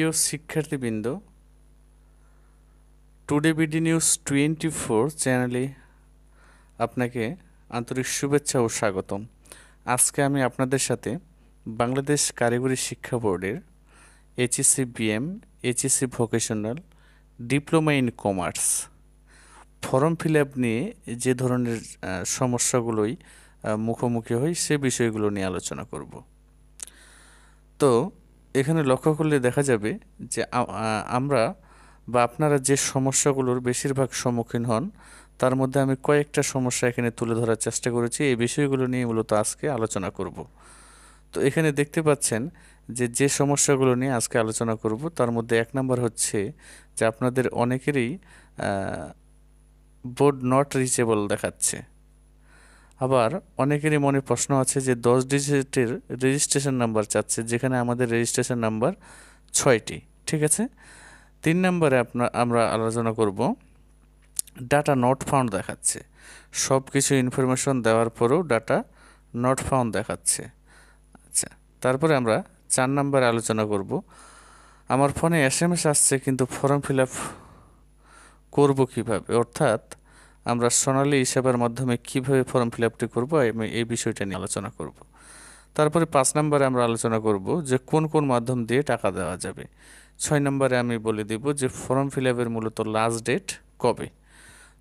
প্রিয় শিক্ষার্থীবৃন্দ today BD news twenty four চ্যানেলে আপনাকে আন্তরিক শুভেচ্ছা ও স্বাগতম আজকে আমি আপনাদের সাথে বাংলাদেশ কারিগরি শিক্ষা বোর্ডের HSC BM HSC vocational diploma in commerce form fill up নিয়ে যে ধরনের সমস্যাগুলোই মুখোমুখি হই সে বিষয়গুলো নিয়ে আলোচনা করব তো এখানে লক্ষ্য করলে দেখা যাবে যে আমরা বা আপনারা যে সমস্যাগুলোর বেশিরভাগ সম্মুখীন হন তার মধ্যে আমি কয়েকটা সমস্যা এখানে তুলে ধরার চেষ্টা করেছি এই বিষয়গুলো নিয়ে মূলত আজকে আলোচনা করব তো এখানে দেখতে পাচ্ছেন যে যে সমস্যাগুলো নিয়ে আজকে আলোচনা করব তার মধ্যে এক নম্বর হচ্ছে যে আপনাদের অনেকেরই বোর্ড নট রিচেবল দেখাচ্ছে আবার অনেকেরই মনে প্রশ্ন আছে যে দশ ডিজিটের রেজিস্ট্রেশন নাম্বার চাচ্ছে যেখানে আমাদের রেজিস্ট্রেশন নাম্বার ছয়টি ঠিক আছে তিন নম্বরে আপনার আমরা আলোচনা করব ডাটা নট ফাউন্ড দেখাচ্ছে সব কিছু ইনফরমেশন দেওয়ার পরেও ডাটা নট ফাউন্ড দেখাচ্ছে আচ্ছা তারপরে আমরা চার নম্বরে আলোচনা করব আমার ফোনে এস আসছে কিন্তু ফর্ম ফিল আপ করবো কীভাবে অর্থাৎ আমরা সোনালি হিসাবের মাধ্যমে কিভাবে ফর্ম ফিল আপটি করবো আমি এই বিষয়টা নিয়ে আলোচনা করব। তারপরে পাঁচ নম্বরে আমরা আলোচনা করব যে কোন কোন মাধ্যম দিয়ে টাকা দেওয়া যাবে ছয় নম্বরে আমি বলে দিব যে ফর্ম ফিল আপের মূলত লাস্ট ডেট কবে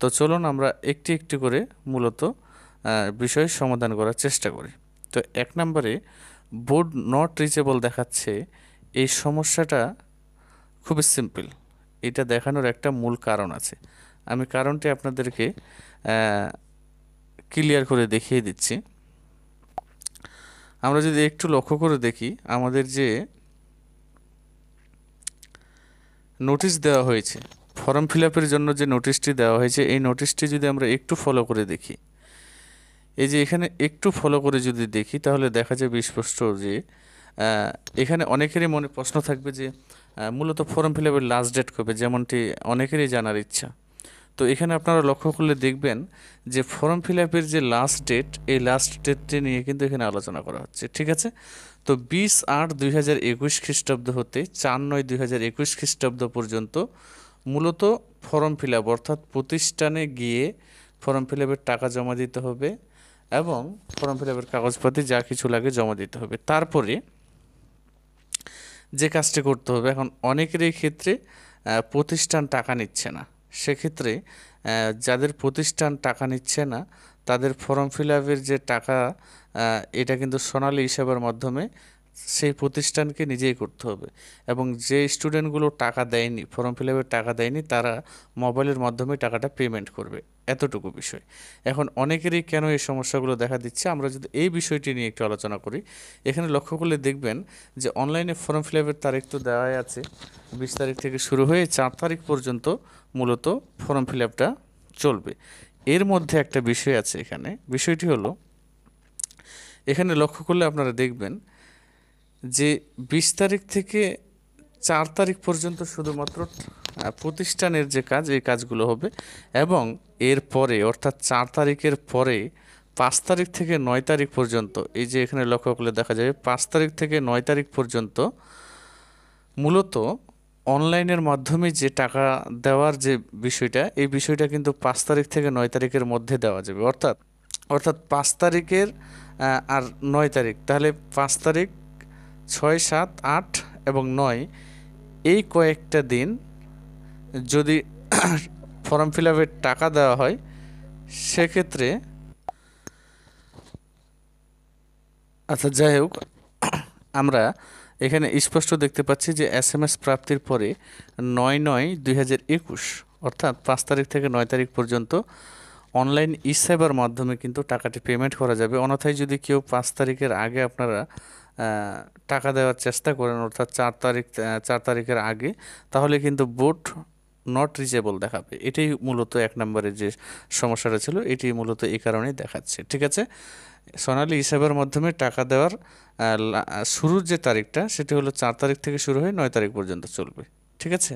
তো চলুন আমরা একটি একটি করে মূলত বিষয় সমাধান করার চেষ্টা করি তো এক নম্বরে বোর্ড নট রিচেবল দেখাচ্ছে এই সমস্যাটা খুবই সিম্পল এটা দেখানোর একটা মূল কারণ আছে আমি কারণটি আপনাদেরকে ক্লিয়ার করে দেখিয়ে দিচ্ছি আমরা যদি একটু লক্ষ্য করে দেখি আমাদের যে নোটিশ দেওয়া হয়েছে ফর্ম ফিল জন্য যে নোটিশটি দেওয়া হয়েছে এই নোটিশটি যদি আমরা একটু ফলো করে দেখি এই যে এখানে একটু ফলো করে যদি দেখি তাহলে দেখা যাবে স্পষ্ট যে এখানে অনেকেরই মনে প্রশ্ন থাকবে যে মূলত ফর্ম ফিল লাস্ট ডেট কবে যেমনটি অনেকেরই জানার ইচ্ছা তো এখানে আপনারা লক্ষ্য করলে দেখবেন যে ফর্ম ফিল আপের যে লাস্ট ডেট এই লাস্ট ডেটটি নিয়ে কিন্তু এখানে আলোচনা করা হচ্ছে ঠিক আছে তো বিশ আট দুই হাজার একুশ খ্রিস্টাব্দ হতে চার নয় দুই হাজার একুশ খ্রিস্টাব্দ পর্যন্ত মূলত ফর্ম ফিল আপ অর্থাৎ প্রতিষ্ঠানে গিয়ে ফর্ম ফিল আপের টাকা জমা দিতে হবে এবং ফর্ম ফিল আপের কাগজপাতি যা কিছু লাগে জমা দিতে হবে তারপরে যে কাজটি করতে হবে এখন অনেকের এই ক্ষেত্রে প্রতিষ্ঠান টাকা নিচ্ছে না সেক্ষেত্রে যাদের প্রতিষ্ঠান টাকা নিচ্ছে না তাদের ফর্ম ফিল আপের যে টাকা এটা কিন্তু সোনালী হিসাবের মাধ্যমে সেই প্রতিষ্ঠানকে নিজেই করতে হবে এবং যে স্টুডেন্টগুলো টাকা দেয়নি ফর্ম ফিল টাকা দেয়নি তারা মোবাইলের মাধ্যমে টাকাটা পেমেন্ট করবে এতটুকু বিষয় এখন অনেকেরই কেন এই সমস্যাগুলো দেখা দিচ্ছে আমরা যদি এই বিষয়টি নিয়ে একটু আলোচনা করি এখানে লক্ষ্য করলে দেখবেন যে অনলাইনে ফর্ম ফিল আপের তারিখ তো দেওয়াই আছে বিশ তারিখ থেকে শুরু হয়ে চার তারিখ পর্যন্ত মূলত ফর্ম ফিল আপটা চলবে এর মধ্যে একটা বিষয় আছে এখানে বিষয়টি হলো এখানে লক্ষ্য করলে আপনারা দেখবেন যে বিশ তারিখ থেকে চার তারিখ পর্যন্ত শুধুমাত্র প্রতিষ্ঠানের যে কাজ এই কাজগুলো হবে এবং এর পরে অর্থাৎ চার তারিখের পরে পাঁচ তারিখ থেকে নয় তারিখ পর্যন্ত এই যে এখানে লক্ষ্য করলে দেখা যাবে পাঁচ তারিখ থেকে নয় তারিখ পর্যন্ত মূলত অনলাইনের মাধ্যমে যে টাকা দেওয়ার যে বিষয়টা এই বিষয়টা কিন্তু পাঁচ তারিখ থেকে নয় তারিখের মধ্যে দেওয়া যাবে অর্থাৎ অর্থাৎ পাঁচ তারিখের আর নয় তারিখ তাহলে পাঁচ তারিখ ছয় সাত আট এবং নয় এই কয়েকটা দিন যদি ফর্ম ফিল আপের টাকা দেওয়া হয় সেক্ষেত্রে আচ্ছা যাই হোক আমরা এখানে স্পষ্ট দেখতে পাচ্ছি যে এস এম এস প্রাপ্তির পরে নয় নয় দুই অর্থাৎ পাঁচ তারিখ থেকে নয় তারিখ পর্যন্ত অনলাইন ই সেবার মাধ্যমে কিন্তু টাকাটি পেমেন্ট করা যাবে অনথায় যদি কেউ পাঁচ তারিখের আগে আপনারা টাকা দেওয়ার চেষ্টা করেন অর্থাৎ চার তারিখ চার তারিখের আগে তাহলে কিন্তু বোট নট রিচেবল দেখাবে এটাই মূলত এক নম্বরে যে সমস্যাটা ছিল এটি মূলত এই কারণেই দেখাচ্ছে ঠিক আছে সোনালি হিসাবের মাধ্যমে টাকা দেওয়ার শুরুর যে তারিখটা সেটি হলো চার তারিখ থেকে শুরু হয়ে নয় তারিখ পর্যন্ত চলবে ঠিক আছে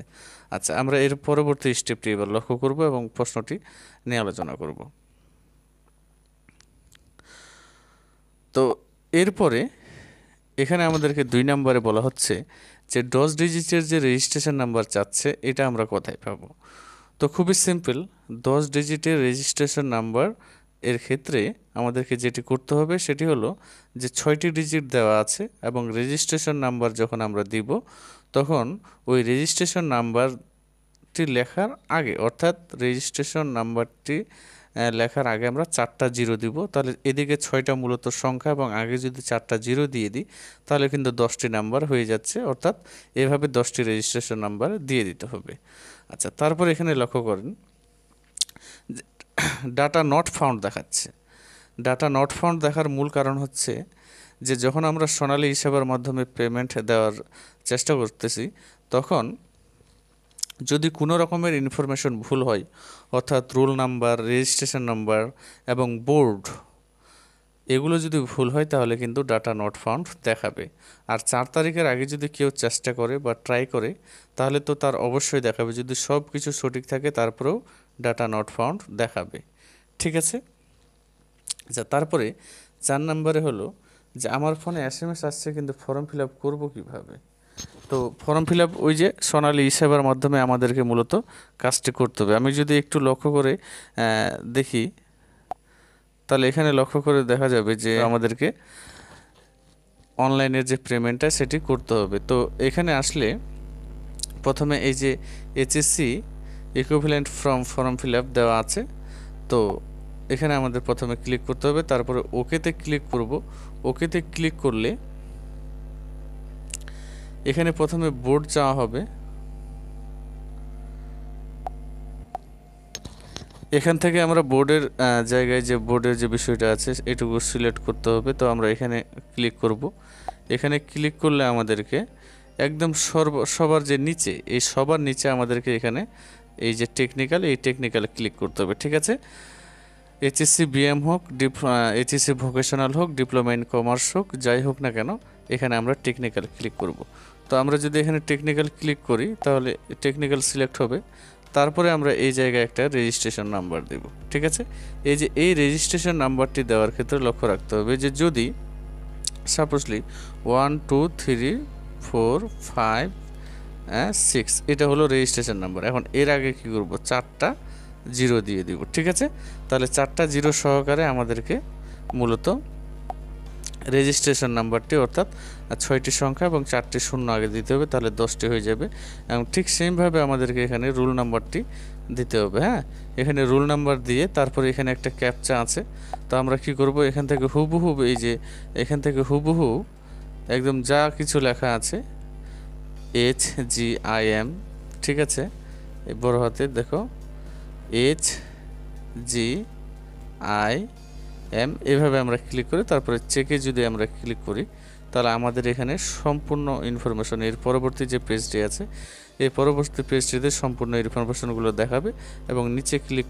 আচ্ছা আমরা এর পরবর্তী স্টেপটি এবার লক্ষ্য করব এবং প্রশ্নটি নিয়ে আলোচনা করব তো এরপরে এখানে আমাদেরকে দুই নম্বরে বলা হচ্ছে যে দশ ডিজিটের যে রেজিস্ট্রেশন নাম্বার চাচ্ছে এটা আমরা কোথায় পাব তো খুবই সিম্পল দশ ডিজিটের রেজিস্ট্রেশন নাম্বার এর ক্ষেত্রে আমাদেরকে যেটি করতে হবে সেটি হলো যে ছয়টি ডিজিট দেওয়া আছে এবং রেজিস্ট্রেশন নাম্বার যখন আমরা দিব তখন ওই রেজিস্ট্রেশন নাম্বারটি লেখার আগে অর্থাৎ রেজিস্ট্রেশন নাম্বারটি লেখার আগে আমরা চারটা জিরো দিব তাহলে এদিকে ছয়টা মূলত সংখ্যা এবং আগে যদি চারটা জিরো দিয়ে দিই তাহলে কিন্তু দশটি নাম্বার হয়ে যাচ্ছে অর্থাৎ এভাবে দশটি রেজিস্ট্রেশন নাম্বার দিয়ে দিতে হবে আচ্ছা তারপর এখানে লক্ষ্য করেন ডাটা নট ফাউন্ড দেখাচ্ছে ডাটা নট ফাউন্ড দেখার মূল কারণ হচ্ছে যে যখন আমরা সোনালী হিসাবের মাধ্যমে পেমেন্ট দেওয়ার চেষ্টা করতেছি তখন যদি কোনো রকমের ইনফরমেশন ভুল হয় অর্থাৎ রোল নাম্বার রেজিস্ট্রেশন নাম্বার এবং বোর্ড এগুলো যদি ভুল হয় তাহলে কিন্তু ডাটা নট ফাউন্ড দেখাবে আর চার তারিখের আগে যদি কেউ চেষ্টা করে বা ট্রাই করে তাহলে তো তার অবশ্যই দেখাবে যদি সব কিছু সঠিক থাকে তারপরেও ডাটা নট ফাউন্ড দেখাবে ঠিক আছে যা আচ্ছা, তারপরে চার নম্বরে হলো যে আমার ফোনে এস এম এস আসছে কিন্তু ফর্ম ফিল আপ করবো কীভাবে তো ফর্ম ফিল আপ ওই যে সোনালি ই সেবার মাধ্যমে আমাদেরকে মূলত কাজটি করতে হবে আমি যদি একটু লক্ষ্য করে দেখি তাহলে এখানে লক্ষ্য করে দেখা যাবে যে আমাদেরকে অনলাইনের যে পেমেন্টটা সেটি করতে হবে তো এখানে আসলে প্রথমে এই যে HSC equivalent form form fill up দেওয়া আছে তো এখানে আমাদের প্রথমে ক্লিক করতে হবে তারপরে ওকেতে ক্লিক করব ওকেতে ক্লিক করলে এখানে প্রথমে বোর্ড চাওয়া হবে এখান থেকে আমরা বোর্ডের জায়গায় যে বোর্ডের যে বিষয়টা আছে এটুকু সিলেক্ট করতে হবে তো আমরা এখানে ক্লিক করব এখানে ক্লিক করলে আমাদেরকে একদম সর্ব সবার যে নিচে এই সবার নিচে আমাদেরকে এখানে এই যে টেকনিক্যাল এই টেকনিক্যাল ক্লিক করতে হবে ঠিক আছে এইচএসসি বিএম হোক ডিপ এইচএসসি ভোকেশনাল হোক ডিপ্লোমা ইন কমার্স হোক যাই হোক না কেন এখানে আমরা টেকনিক্যাল ক্লিক করব তো আমরা যদি এখানে টেকনিক্যাল ক্লিক করি তাহলে টেকনিক্যাল সিলেক্ট হবে তারপরে আমরা এই জায়গায় একটা রেজিস্ট্রেশন নাম্বার দেব ঠিক আছে এই যে এই রেজিস্ট্রেশন নাম্বারটি দেওয়ার ক্ষেত্রে লক্ষ্য রাখতে হবে যে যদি supposedly one two three four five six এটা হলো রেজিস্ট্রেশন নাম্বার এখন এর আগে কি করব চারটা জিরো দিয়ে দিব ঠিক আছে তাহলে চারটা জিরো সহকারে আমাদেরকে মূলত রেজিস্ট্রেশন নাম্বারটি অর্থাৎ ছয়টি সংখ্যা এবং চারটি শূন্য আগে দিতে হবে তাহলে দশটি হয়ে যাবে এবং ঠিক সেমভাবে আমাদেরকে এখানে রুল নাম্বারটি দিতে হবে হ্যাঁ এখানে রুল নাম্বার দিয়ে তারপরে এখানে একটা ক্যাপচা আছে তো আমরা কি করব এখান থেকে হুবহু এই যে এখান থেকে হুবহু একদম যা কিছু লেখা আছে এইচ জি আই এম ঠিক আছে বড় হাতে দেখো এইচ জি আই এম এভাবে আমরা ক্লিক করি তারপরে চেকে যদি আমরা ক্লিক করি তাহলে আমাদের এখানে সম্পূর্ণ ইনফরমেশন এর পরবর্তী যে পেজটি আছে এই পরবর্তী পেজটিতে সম্পূর্ণ ইনফরমেশনগুলো দেখাবে এবং নিচে ক্লিক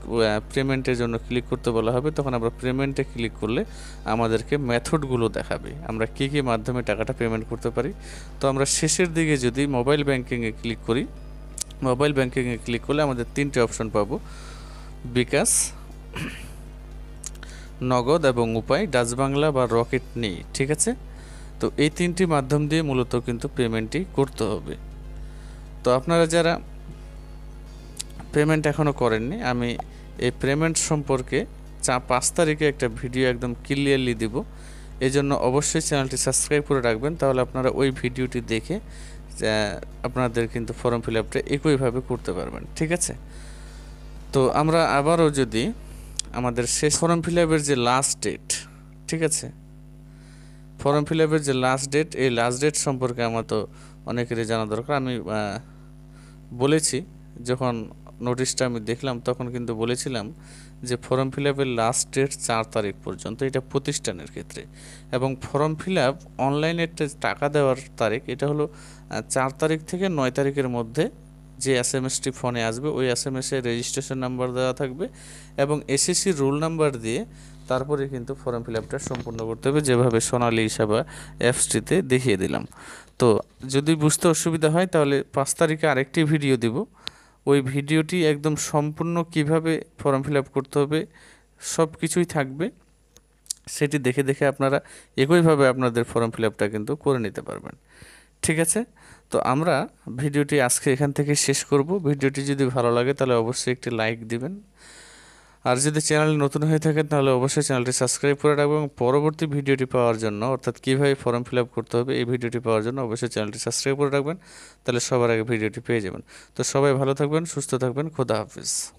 পেমেন্টের জন্য ক্লিক করতে বলা হবে তখন আমরা পেমেন্টে ক্লিক করলে আমাদেরকে মেথডগুলো দেখাবে আমরা কী কী মাধ্যমে টাকাটা পেমেন্ট করতে পারি তো আমরা শেষের দিকে যদি মোবাইল ব্যাঙ্কিংয়ে ক্লিক করি মোবাইল ব্যাঙ্কিংয়ে ক্লিক করলে আমাদের তিনটে অপশন পাবো বিকাশ নগদ এবং উপায় ডাচ বাংলা বা রকেট নেই ঠিক আছে তো এই তিনটি মাধ্যম দিয়ে মূলত কিন্তু পেমেন্টটি করতে হবে তো আপনারা যারা পেমেন্ট এখনও করেননি আমি এই পেমেন্ট সম্পর্কে চা পাঁচ তারিখে একটা ভিডিও একদম ক্লিয়ারলি দিব এই জন্য অবশ্যই চ্যানেলটি সাবস্ক্রাইব করে রাখবেন তাহলে আপনারা ওই ভিডিওটি দেখে আপনাদের কিন্তু ফর্ম ফিল আপটা একইভাবে করতে পারবেন ঠিক আছে তো আমরা আবারও যদি আমাদের শেষ ফর্ম ফিল আপের যে লাস্ট ডেট ঠিক আছে ফর্ম ফিল আপের যে লাস্ট ডেট এই লাস্ট ডেট সম্পর্কে আমার তো অনেকেরই জানা দরকার আমি বলেছি যখন নোটিশটা আমি দেখলাম তখন কিন্তু বলেছিলাম যে ফর্ম ফিল আপের লাস্ট ডেট চার তারিখ পর্যন্ত এটা প্রতিষ্ঠানের ক্ষেত্রে এবং ফর্ম ফিল আপ অনলাইনে টাকা দেওয়ার তারিখ এটা হলো চার তারিখ থেকে নয় তারিখের মধ্যে যে এস এম এসটি ফোনে আসবে ওই এস এম এসে রেজিস্ট্রেশন নাম্বার দেওয়া থাকবে এবং এসএসসি রোল নাম্বার দিয়ে তারপরে কিন্তু ফর্ম ফিল আপটা সম্পূর্ণ করতে হবে যেভাবে সোনালি হিসাবে অ্যাপসটিতে দেখিয়ে দিলাম তো যদি বুঝতে অসুবিধা হয় তাহলে পাঁচ তারিখে আরেকটি ভিডিও দিব ওই ভিডিওটি একদম সম্পূর্ণ কিভাবে ফর্ম ফিল আপ করতে হবে সব কিছুই থাকবে সেটি দেখে দেখে আপনারা একইভাবে আপনাদের ফর্ম ফিল আপটা কিন্তু করে নিতে পারবেন ঠিক আছে তো আমরা ভিডিওটি আজকে এখান থেকে শেষ করব ভিডিওটি যদি ভালো লাগে তাহলে অবশ্যই একটি লাইক দিবেন আর যদি চ্যানেল নতুন হয়ে থাকে তাহলে অবশ্যই চ্যানেলটি সাবস্ক্রাইব করে রাখবেন এবং পরবর্তী ভিডিওটি পাওয়ার জন্য অর্থাৎ কীভাবে ফর্ম ফিল করতে হবে এই ভিডিওটি পাওয়ার জন্য অবশ্যই চ্যানেলটি সাবস্ক্রাইব করে রাখবেন তাহলে সবার আগে ভিডিওটি পেয়ে যাবেন তো সবাই ভালো থাকবেন সুস্থ থাকবেন খোদা হাফিজ